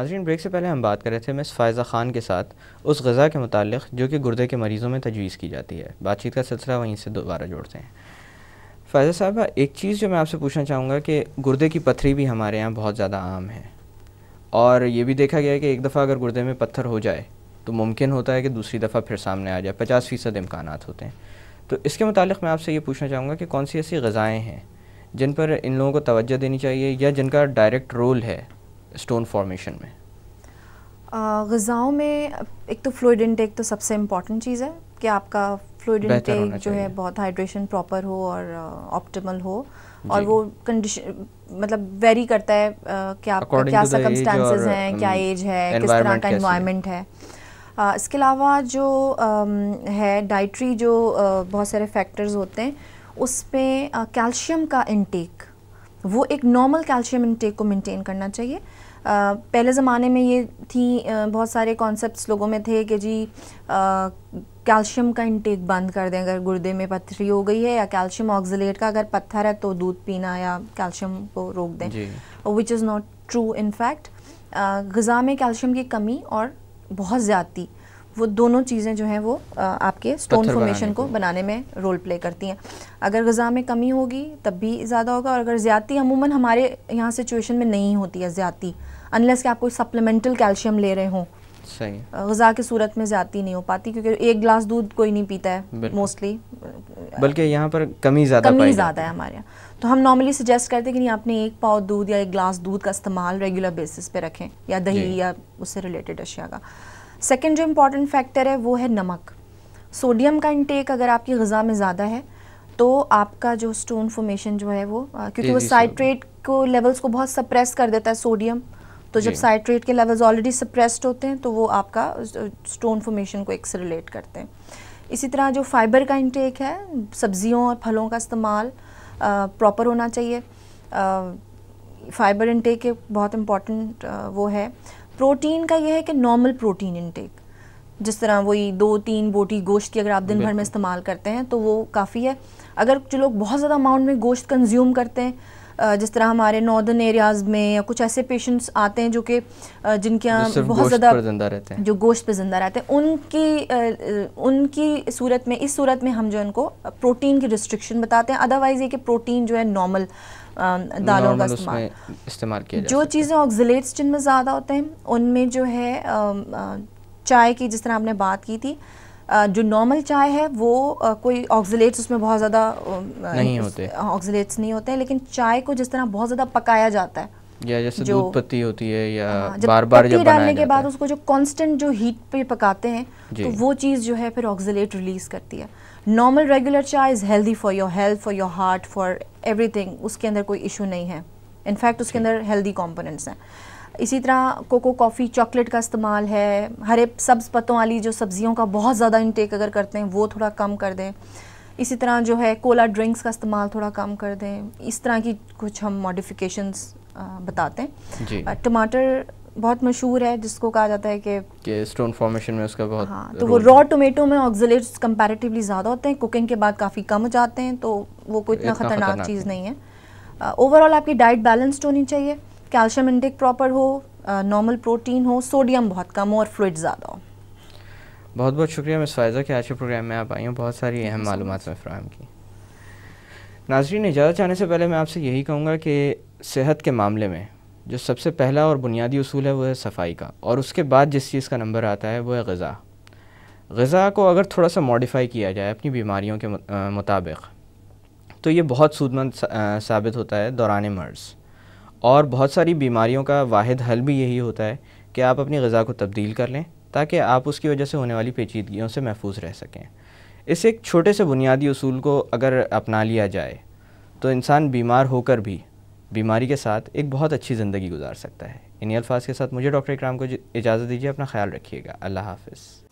नाजरीन ब्रेक से पहले हम बात कर रहे थे मिस फ़ायज़ा ख़ान के साथ उस गज़ा के मतलब जो कि गुर्दे के मरीज़ों में तजवीज़ की जाती है बातचीत का सिलसिला वहीं से दोबारा जोड़ते हैं फ़ायज़ा साहबा एक चीज़ जो मैं आपसे पूछना चाहूँगा कि गुर्दे की पथरी भी हमारे यहाँ बहुत ज़्यादा आम है और ये भी देखा गया है कि एक दफ़ा अगर गुर्दे में पत्थर हो जाए तो मुमकिन होता है कि दूसरी दफ़ा फिर सामने आ जाए पचास फ़ीसद इम्कान होते हैं तो इसके मतलब मैं आपसे ये पूछना चाहूँगा कि कौन सी ऐसी गज़ाएँ हैं जिन पर इन लोगों को तोज्जा देनी चाहिए या जिनका डायरेक्ट रोल है स्टोन फॉर्मेशन में गज़ाओं में एक तो फ्लूड इनटेक तो सबसे इम्पॉर्टेंट चीज़ है कि आपका फ्लूड इनटेक जो है बहुत हाइड्रेशन प्रॉपर हो और ऑप्टिमल uh, हो और वो कंडीशन मतलब वेरी करता है कि आप क्या सर्कमस्टांसिस हैं um, क्या एज है किस तरह का इन्वायरमेंट है इसके अलावा जो है डाइट्री जो बहुत सारे फैक्टर्स होते हैं उसमें कैल्शियम का इनटेक वो एक नॉर्मल कैल्शियम इनटेक को मेंटेन करना चाहिए पहले ज़माने में ये थी बहुत सारे कॉन्सेप्ट्स लोगों में थे कि जी कैल्शियम का इंटेक बंद कर दें अगर गुर्दे में पथरी हो गई है या कैल्शियम ऑक्जलेट का अगर पत्थर है तो दूध पीना या कैल्शियम को रोक दें which is not true in fact गज़ा में कैल्शियम की कमी और बहुत ज़्यादा वो दोनों चीज़ें जो हैं वो आपके स्टोन फॉर्मेशन को बनाने में रोल प्ले करती हैं अगर गज़ा में कमी होगी तब भी ज़्यादा होगा और अगर ज़्यादती अमूमन हमारे यहाँ सिचुएशन में नहीं होती है ज़्यादती अनलेस कि आप कोई सप्लीमेंटल कैल्शियम ले रहे हों गज़ा की सूरत में ज़्यादा नहीं हो पाती क्योंकि एक गिलास दूध कोई नहीं पीता है मोस्टली बल्कि यहाँ पर कमी ज़्यादा कमी ज़्यादा है हमारे यहाँ तो हम नॉर्मली सजेस्ट करते हैं कि नहीं आपने एक पाव दूध या एक गिलास दूध का इस्तेमाल रेगुलर बेसिस पे रखें या दही या उससे रिलेटेड अशिया का सेकेंड जो इम्पॉर्टेंट फैक्टर है वो है नमक सोडियम का इंटेक अगर आपकी गज़ा में ज़्यादा है तो आपका जो स्टोन फॉर्मेशन जो है वो आ, क्योंकि वो साइट्रेट को लेवल्स को बहुत सप्रेस कर देता है सोडियम तो जब साइट्रेट के लेवल्स ऑलरेडी सप्रेस्ड होते हैं तो वो आपका स्टोन फॉर्मेशन को एक से रिलेट करते हैं इसी तरह जो फाइबर का इंटेक है सब्जियों और फलों का इस्तेमाल प्रॉपर होना चाहिए फाइबर इंटेक बहुत इम्पॉर्टेंट वो है प्रोटीन का यह है कि नॉर्मल प्रोटीन इनटेक जिस तरह वही दो तीन बोटी गोश्त की अगर आप दिन भर में इस्तेमाल करते हैं तो वो काफ़ी है अगर जो लोग बहुत ज़्यादा अमाउंट में गोश्त कंज्यूम करते हैं जिस तरह हमारे नॉर्दर्न एरियाज़ में या कुछ ऐसे पेशेंट्स आते हैं जो कि जिनके यहाँ बहुत ज़्यादा जिंदा रहते हैं जो गोश्त पर जिंदा रहते हैं उनकी उनकी सूरत में इस सूरत में हम जो उनको प्रोटीन की रिस्ट्रिक्शन बताते हैं अदरवाइज़ ये कि प्रोटीन जो है नॉर्मल दालों का इस्तेमाल इस्तेमाल किया जो चीज़ें ऑक्जिलेट्स जिनमें ज़्यादा होते हैं उनमें जो है चाय की जिस तरह आपने बात की थी जो नॉर्मल चाय है वो कोई ऑक्सीट्स उसमें बहुत ज़्यादा नहीं होते ऑक्सीट्स नहीं होते हैं लेकिन चाय को जिस तरह बहुत ज़्यादा पकाया जाता है या जैसे दूध पत्ती होती है या हाँ, बार बार जब डालने के बाद उसको जो कांस्टेंट जो हीट पे पकाते हैं तो वो चीज़ जो है फिर ऑक्सीट रिलीज करती है normal regular chai is healthy for your health for your heart for everything उसके अंदर कोई इशू नहीं है इनफैक्ट उसके अंदर हेल्दी कॉम्पोनेंट्स हैं इसी तरह कोको कॉफ़ी चॉकलेट का इस्तेमाल है हरे सब्ज़ पत्तों वाली जो सब्ज़ियों का बहुत ज़्यादा इनटेक अगर करते हैं वो थोड़ा कम कर दें इसी तरह जो है कोला ड्रिंक्स का इस्तेमाल थोड़ा कम कर दें इस तरह की कुछ हम मॉडिफिकेशंस बताते हैं टमाटर बहुत मशहूर है जिसको कहा जाता है कि, कि स्टोन फॉर्मेशन में उसका बहुत हाँ तो वो रॉ टोमेटो में ऑक्जिलेट्स कंपैरेटिवली ज़्यादा होते हैं कुकिंग के बाद काफ़ी कम हो जाते हैं तो वो कोई इतना, इतना ख़तरनाक चीज़ नहीं है ओवरऑल आपकी डाइट बैलेंस्ड होनी चाहिए कैल्शियम इंटेक प्रॉपर हो नॉर्मल प्रोटीन हो सोडियम बहुत कम हो और फ्लूड ज़्यादा हो बहुत बहुत शुक्रिया मिस फायज़ा के आज के प्रोग्राम में आप आई हूँ बहुत सारी अहम मालूम मैं फ्राहम की नाजरीन इजाज़त चाहने से पहले मैं आपसे यही कहूँगा कि सेहत के मामले में जो सबसे पहला और बुनियादी असूल है वो है सफाई का और उसके बाद जिस चीज़ का नंबर आता है वो है गज़ा गज़ा को अगर थोड़ा सा मॉडिफाई किया जाए अपनी बीमारियों के मुताबिक तो ये बहुत सूदमंद साबित होता है दौरान मर्ज़ और बहुत सारी बीमारियों का वाद हल भी यही होता है कि आप अपनी ग़ा को तब्दील कर लें ताकि आप उसकी वजह से होने वाली पेचीदगियों से महफूज रह सकें इस एक छोटे से बुनियादी असूल को अगर अपना लिया जाए तो इंसान बीमार होकर भी बीमारी के साथ एक बहुत अच्छी ज़िंदगी गुजार सकता है इन्हीं अल्फाज के साथ मुझे डॉक्टर इकराम को इजाज़त दीजिए अपना ख्याल रखिएगा अल्लाह हाफ़